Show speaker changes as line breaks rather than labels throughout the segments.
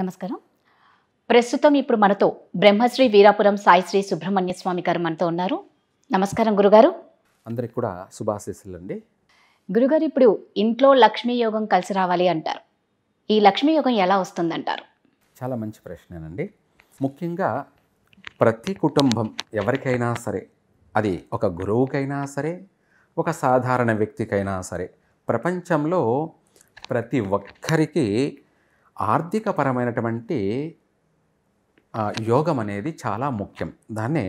నమస్కారం ప్రస్తుతం ఇప్పుడు మనతో బ్రహ్మశ్రీ వీరాపురం సాయిశ్రీ సుబ్రహ్మణ్య స్వామి గారు మనతో ఉన్నారు నమస్కారం గురుగారు అందరికి కూడా శుభాశీస్సులు అండి గురుగారు ఇప్పుడు ఇంట్లో లక్ష్మీ యోగం కలిసి రావాలి అంటారు ఈ లక్ష్మీ యోగం ఎలా వస్తుందంటారు చాలా మంచి ప్రశ్నేనండి ముఖ్యంగా ప్రతి కుటుంబం ఎవరికైనా సరే అది ఒక గురువుకైనా సరే ఒక సాధారణ వ్యక్తికైనా సరే ప్రపంచంలో ప్రతి ఒక్కరికి ఆర్థికపరమైనటువంటి యోగం అనేది చాలా ముఖ్యం దాన్నే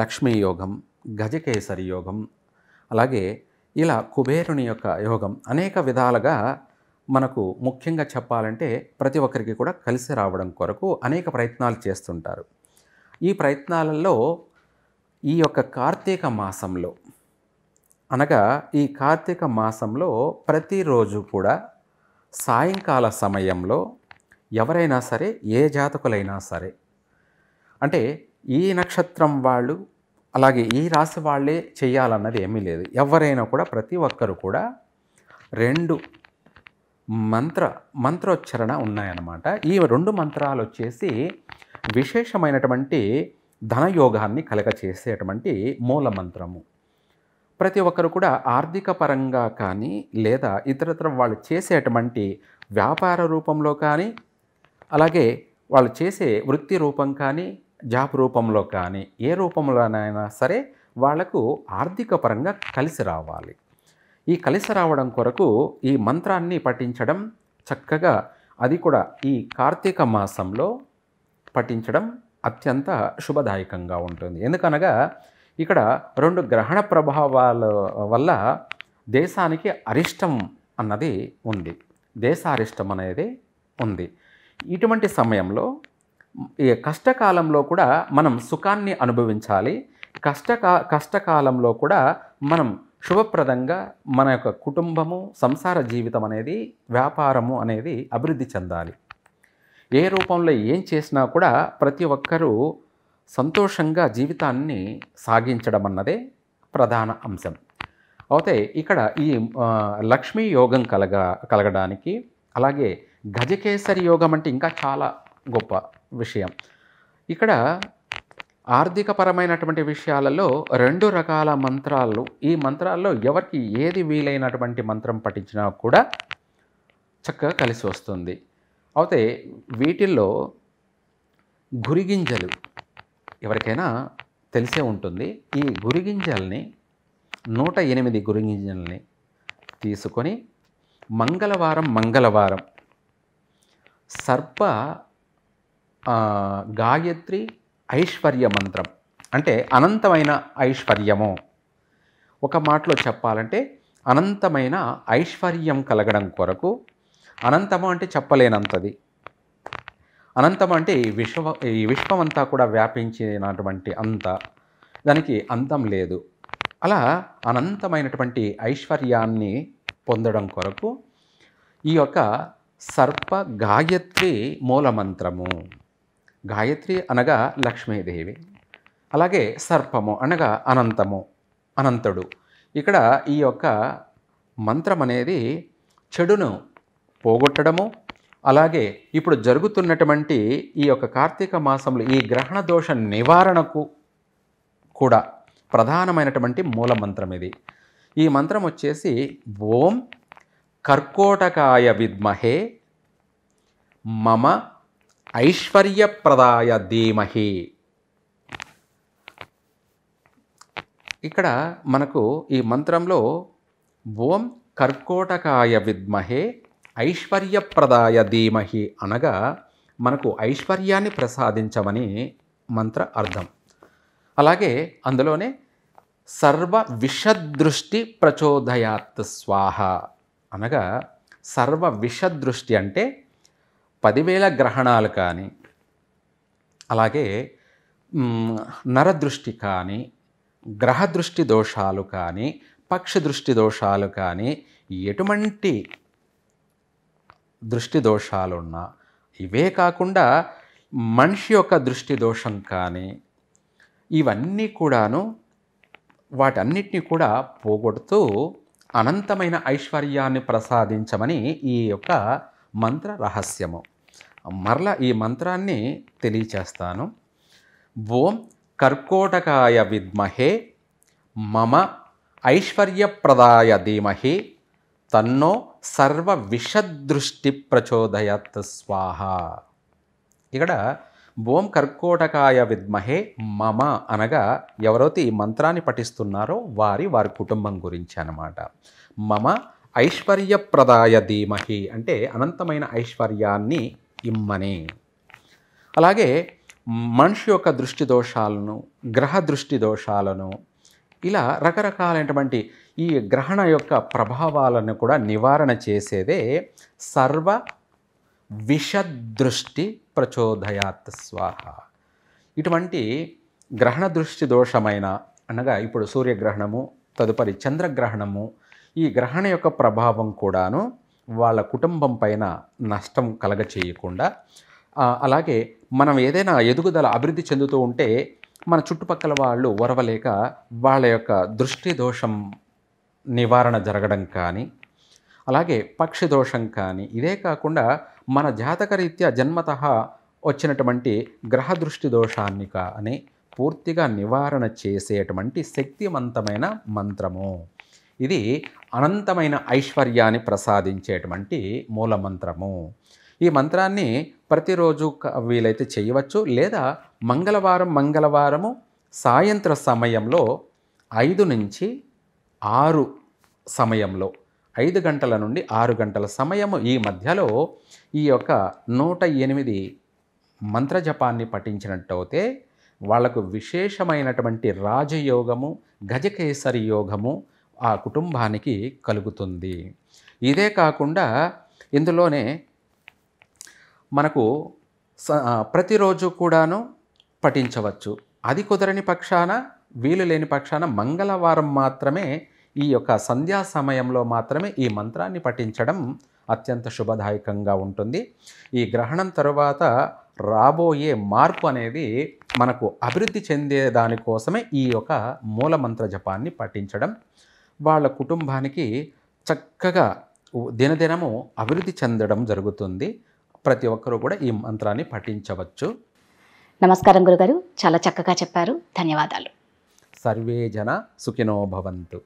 లక్ష్మీ యోగం గజకేసరి యోగం అలాగే ఇలా కుబేరుని యొక్క యోగం అనేక విధాలుగా మనకు ముఖ్యంగా చెప్పాలంటే ప్రతి ఒక్కరికి కూడా కలిసి రావడం కొరకు అనేక ప్రయత్నాలు చేస్తుంటారు ఈ ప్రయత్నాలలో ఈ యొక్క కార్తీక మాసంలో అనగా ఈ కార్తీక మాసంలో ప్రతిరోజు కూడా సాయంకాల సమయంలో ఎవరైనా సరే ఏ జాతకులైనా సరే అంటే ఈ నక్షత్రం వాళ్ళు అలాగే ఈ రాశి వాళ్ళే చేయాలన్నది ఏమీ లేదు ఎవరైనా కూడా ప్రతి ఒక్కరు కూడా రెండు మంత్ర మంత్రోచ్చరణ ఉన్నాయన్నమాట ఈ రెండు మంత్రాలు వచ్చేసి విశేషమైనటువంటి ధనయోగాన్ని కలగచేసేటువంటి మూల మంత్రము ప్రతి ఒక్కరు కూడా ఆర్థిక పరంగా కానీ లేదా ఇతరత్ర వాళ్ళు చేసేటువంటి వ్యాపార రూపంలో కానీ అలాగే వాళ్ళు చేసే వృత్తి రూపం కానీ జాబ్ రూపంలో కానీ ఏ రూపంలోనైనా సరే వాళ్లకు ఆర్థిక పరంగా కలిసి రావాలి ఈ కలిసి రావడం కొరకు ఈ మంత్రాన్ని పఠించడం చక్కగా అది కూడా ఈ కార్తీక మాసంలో పఠించడం అత్యంత శుభదాయకంగా ఉంటుంది ఎందుకనగా ఇక్కడ రెండు గ్రహణ ప్రభావాల వల్ల దేశానికి అరిష్టం అన్నది ఉంది దేశారిష్టం అనేది ఉంది ఇటువంటి సమయంలో ఈ కష్టకాలంలో కూడా మనం సుఖాన్ని అనుభవించాలి కష్టకా కష్టకాలంలో కూడా మనం శుభప్రదంగా మన యొక్క కుటుంబము సంసార జీవితం అనేది వ్యాపారము అనేది అభివృద్ధి చెందాలి ఏ రూపంలో ఏం చేసినా కూడా ప్రతి ఒక్కరూ సంతోషంగా జీవితాన్ని సాగించడం అన్నదే ప్రధాన అంశం అయితే ఇక్కడ ఈ లక్ష్మీ యోగం కలగ కలగడానికి అలాగే గజకేసరి యోగం అంటే ఇంకా చాలా గొప్ప విషయం ఇక్కడ ఆర్థికపరమైనటువంటి విషయాలలో రెండు రకాల మంత్రాలు ఈ మంత్రాల్లో ఎవరికి ఏది వీలైనటువంటి మంత్రం పఠించినా కూడా చక్కగా కలిసి వస్తుంది అయితే వీటిల్లో గురిగింజలు ఎవరికైనా తెలిసే ఉంటుంది ఈ గురిగింజల్ని నూట ఎనిమిది గురిగింజల్ని తీసుకొని మంగళవారం మంగళవారం సర్ప గాయత్రి ఐశ్వర్య మంత్రం అంటే అనంతమైన ఐశ్వర్యము ఒక మాటలో చెప్పాలంటే అనంతమైన ఐశ్వర్యం కలగడం కొరకు అనంతము అంటే చెప్పలేనంతది అనంతం అంటే ఈ విశ్వ ఈ విశ్వమంతా కూడా వ్యాపించినటువంటి అంత దానికి అంతం లేదు అలా అనంతమైనటువంటి ఐశ్వర్యాన్ని పొందడం కొరకు ఈ యొక్క సర్ప గాయత్రి మూలమంత్రము గాయత్రి అనగా లక్ష్మీదేవి అలాగే సర్పము అనగా అనంతము అనంతుడు ఇక్కడ ఈ యొక్క మంత్రం అనేది చెడును పోగొట్టడము అలాగే ఇప్పుడు జరుగుతున్నటువంటి ఈ యొక్క కార్తీక మాసంలో ఈ గ్రహణ దోష నివారణకు కూడా ప్రధానమైనటువంటి మూల మంత్రం ఇది ఈ మంత్రం వచ్చేసి ఓం కర్కోటకాయ విద్మహే మమ ఐశ్వర్యప్రదాయ ధీమహి ఇక్కడ మనకు ఈ మంత్రంలో ఓం కర్కోటకాయ విద్మహే ఐశ్వర్యప్రదాయ ధీమహి అనగా మనకు ఐశ్వర్యాన్ని ప్రసాదించమని మంత్ర అర్థం అలాగే అందులోనే సర్వ విషదృష్టి ప్రచోదయాత్ స్వాహ అనగా సర్వ విషదృష్టి అంటే పదివేల గ్రహణాలు కానీ అలాగే నరదృష్టి కానీ గ్రహదృష్టి దోషాలు కానీ పక్ష దృష్టి దోషాలు కానీ ఎటువంటి దృష్టి దోషాలు ఉన్నా ఇవే కాకుండా మనిషి యొక్క దృష్టి దోషం కానీ ఇవన్నీ కూడాను వాటన్నిటిని కూడా పోగొడుతూ అనంతమైన ఐశ్వర్యాన్ని ప్రసాదించమని ఈ యొక్క మంత్ర రహస్యము మరల ఈ మంత్రాన్ని తెలియచేస్తాను ఓం కర్కోటకాయ విద్మహే మమ ఐశ్వర్యప్రదాయ ధీమహి తన్నో సర్వ విషదృష్టి ప్రచోదయత్ స్వాహ ఇక్కడ ఓం కర్కోటకాయ విద్మహే మమ అనగా ఎవరైతే ఈ మంత్రాన్ని పఠిస్తున్నారో వారి వారి కుటుంబం గురించి అనమాట మమ ఐశ్వర్యప్రదాయ ధీమహి అంటే అనంతమైన ఐశ్వర్యాన్ని ఇమ్మని అలాగే మనిషి యొక్క దృష్టి దోషాలను గ్రహ దృష్టి దోషాలను ఇలా రకరకాలైనటువంటి ఈ గ్రహణ యొక్క ప్రభావాలను కూడా నివారణ చేసేదే సర్వ విషదృష్టి ప్రచోదయాత్ స్వాహ ఇటువంటి గ్రహణ దృష్టి దోషమైన అనగా ఇప్పుడు సూర్యగ్రహణము తదుపరి చంద్రగ్రహణము ఈ గ్రహణ యొక్క ప్రభావం కూడాను వాళ్ళ కుటుంబం పైన నష్టం కలగచేయకుండా అలాగే మనం ఏదైనా ఎదుగుదల అభివృద్ధి చెందుతూ ఉంటే మన చుట్టుపక్కల వాళ్ళు వరవలేక వాళ్ళ యొక్క దృష్టి దోషం నివారణ జరగడం కానీ అలాగే పక్షి దోషం కానీ ఇదే కాకుండా మన జాతకరీత్యా జన్మత వచ్చినటువంటి గ్రహ దృష్టి దోషాన్ని కానీ పూర్తిగా నివారణ చేసేటువంటి శక్తివంతమైన మంత్రము ఇది అనంతమైన ఐశ్వర్యాన్ని ప్రసాదించేటువంటి మూల మంత్రము ఈ మంత్రాన్ని ప్రతిరోజు వీలైతే చేయవచ్చు లేదా మంగళవారం మంగళవారము సాయంత్ర సమయంలో ఐదు నుంచి ఆరు సమయంలో ఐదు గంటల నుండి ఆరు గంటల సమయము ఈ మధ్యలో ఈ యొక్క నూట ఎనిమిది మంత్రజపాన్ని పఠించినట్టయితే వాళ్లకు విశేషమైనటువంటి రాజయోగము గజకేసరి యోగము ఆ కుటుంబానికి కలుగుతుంది ఇదే కాకుండా ఇందులోనే మనకు ప్రతిరోజు కూడాను పఠించవచ్చు అది కుదరని పక్షాన వీలు లేని పక్షాన మంగళవారం మాత్రమే ఈ యొక్క సంధ్యా సమయంలో మాత్రమే ఈ మంత్రాన్ని పఠించడం అత్యంత శుభదాయకంగా ఉంటుంది ఈ గ్రహణం తరువాత రాబోయే మార్పు అనేది మనకు అభివృద్ధి చెందే దానికోసమే ఈ యొక్క మూలమంత్ర జపాన్ని పఠించడం వాళ్ళ కుటుంబానికి చక్కగా దినదినము అభివృద్ధి చెందడం జరుగుతుంది ప్రతి ఒక్కరూ కూడా ఈ మంత్రాన్ని పఠించవచ్చు నమస్కారం గురుగారు చాలా చక్కగా చెప్పారు ధన్యవాదాలు సర్వే జన సుఖినో భవంతు